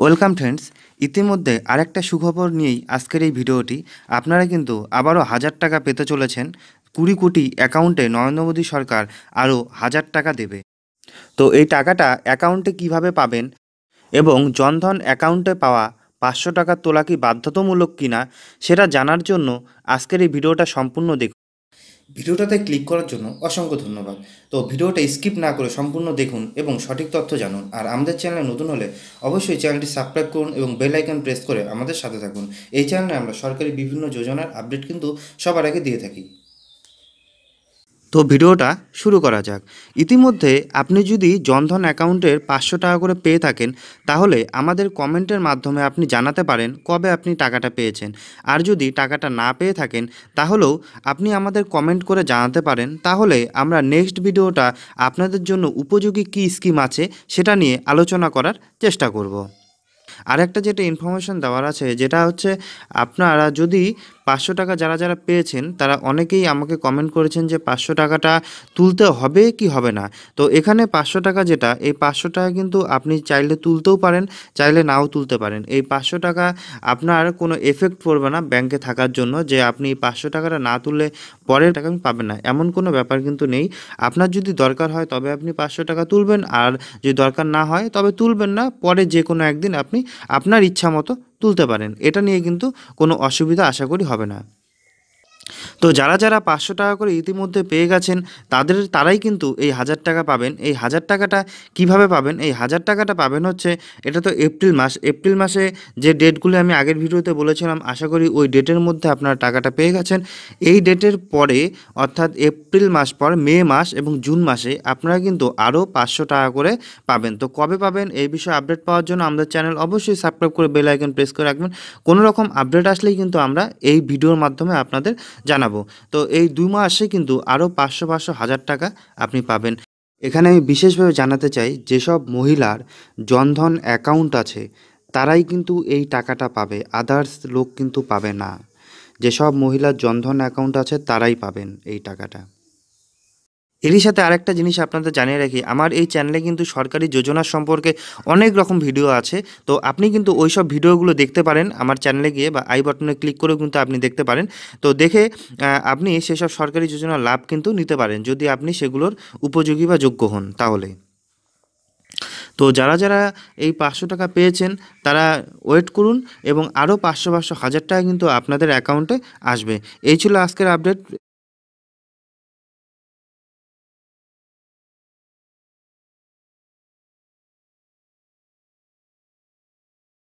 Welcome friends ইতিমধ্যে আরেকটা সুখবর নিয়েই আজকের এই ভিডিওটি আপনারা কিন্তু আবারও হাজার টাকা পেতে চলেছেন কুড়ি কোটি অ্যাকাউন্টে নরেন্দ্র মোদী সরকার আরও হাজার টাকা দেবে তো এই টাকাটা অ্যাকাউন্টে কিভাবে পাবেন এবং জনধন অ্যাকাউন্টে পাওয়া পাঁচশো টাকা তোলা কি বাধ্যতামূলক কিনা সেটা জানার জন্য আজকের এই ভিডিওটা সম্পূর্ণ দেখুন ভিডিওটাতে ক্লিক করার জন্য অসংখ্য ধন্যবাদ তো ভিডিওটা স্কিপ না করে সম্পূর্ণ দেখুন এবং সঠিক তথ্য জানুন আর আমাদের চ্যানেলে নতুন হলে অবশ্যই চ্যানেলটি সাবস্ক্রাইব করুন এবং বেল আইকন প্রেস করে আমাদের সাথে থাকুন এই চ্যানেলে আমরা সরকারি বিভিন্ন যোজনার আপডেট কিন্তু সবার আগে দিয়ে থাকি তো ভিডিওটা শুরু করা যাক ইতিমধ্যে আপনি যদি জনধন অ্যাকাউন্টের পাঁচশো টাকা করে পেয়ে থাকেন তাহলে আমাদের কমেন্টের মাধ্যমে আপনি জানাতে পারেন কবে আপনি টাকাটা পেয়েছেন আর যদি টাকাটা না পেয়ে থাকেন তাহলেও আপনি আমাদের কমেন্ট করে জানাতে পারেন তাহলে আমরা নেক্সট ভিডিওটা আপনাদের জন্য উপযোগী কী স্কিম আছে সেটা নিয়ে আলোচনা করার চেষ্টা করব। আর একটা যেটা ইনফরমেশান দেওয়ার আছে যেটা হচ্ছে আপনারা যদি পাঁচশো টাকা যারা যারা পেয়েছেন তারা অনেকেই আমাকে কমেন্ট করেছেন যে পাঁচশো টাকাটা তুলতে হবে কি হবে না তো এখানে পাঁচশো টাকা যেটা এই পাঁচশো টাকা কিন্তু আপনি চাইলে তুলতেও পারেন চাইলে নাও তুলতে পারেন এই পাঁচশো টাকা আপনার কোনো এফেক্ট পড়বে না ব্যাংকে থাকার জন্য যে আপনি পাঁচশো টাকাটা না তুললে পরের টাকা আমি পাবেন না এমন কোনো ব্যাপার কিন্তু নেই আপনার যদি দরকার হয় তবে আপনি পাঁচশো টাকা তুলবেন আর যদি দরকার না হয় তবে তুলবেন না পরে যে কোনো একদিন আপনি আপনার ইচ্ছা মতো তুলতে পারেন এটা নিয়ে কিন্তু কোনো অসুবিধা আশা করি হবে না তো যারা যারা পাঁচশো টাকা করে ইতিমধ্যে পেয়ে গেছেন তাদের তারাই কিন্তু এই হাজার টাকা পাবেন এই হাজার টাকাটা কিভাবে পাবেন এই হাজার টাকাটা পাবেন হচ্ছে এটা তো এপ্রিল মাস এপ্রিল মাসে যে ডেটগুলো আমি আগের ভিডিওতে বলেছিলাম আশা করি ওই ডেটের মধ্যে আপনারা টাকাটা পেয়ে গেছেন এই ডেটের পরে অর্থাৎ এপ্রিল মাস পর মে মাস এবং জুন মাসে আপনারা কিন্তু আরও পাঁচশো টাকা করে পাবেন তো কবে পাবেন এই বিষয়ে আপডেট পাওয়ার জন্য আমাদের চ্যানেল অবশ্যই সাবস্ক্রাইব করে বেল আইকন প্রেস করে রাখবেন কোনো রকম আপডেট আসলেই কিন্তু আমরা এই ভিডিওর মাধ্যমে আপনাদের জানাবো যাব তো এই দুই মাসে কিন্তু আরও পাঁচশো পাঁচশো হাজার টাকা আপনি পাবেন এখানে আমি বিশেষভাবে জানাতে চাই যেসব মহিলার জনধন অ্যাকাউন্ট আছে তারাই কিন্তু এই টাকাটা পাবে আদার্স লোক কিন্তু পাবে না যেসব মহিলার জনধন অ্যাকাউন্ট আছে তারাই পাবেন এই টাকাটা এরই সাথে আরেকটা জিনিস আপনাদের জানিয়ে রাখি আমার এই চ্যানেলে কিন্তু সরকারি যোজনা সম্পর্কে অনেক রকম ভিডিও আছে তো আপনি কিন্তু ওই সব ভিডিওগুলো দেখতে পারেন আমার চ্যানেলে গিয়ে বা আই বাটনে ক্লিক করেও কিন্তু আপনি দেখতে পারেন তো দেখে আপনি সেসব সরকারি যোজনার লাভ কিন্তু নিতে পারেন যদি আপনি সেগুলোর উপযোগী বা যোগ্য হন তাহলে তো যারা যারা এই পাঁচশো টাকা পেয়েছেন তারা ওয়েট করুন এবং আরও পাঁচশো পাঁচশো হাজার টাকা কিন্তু আপনাদের অ্যাকাউন্টে আসবে এই ছিল আজকের আপডেট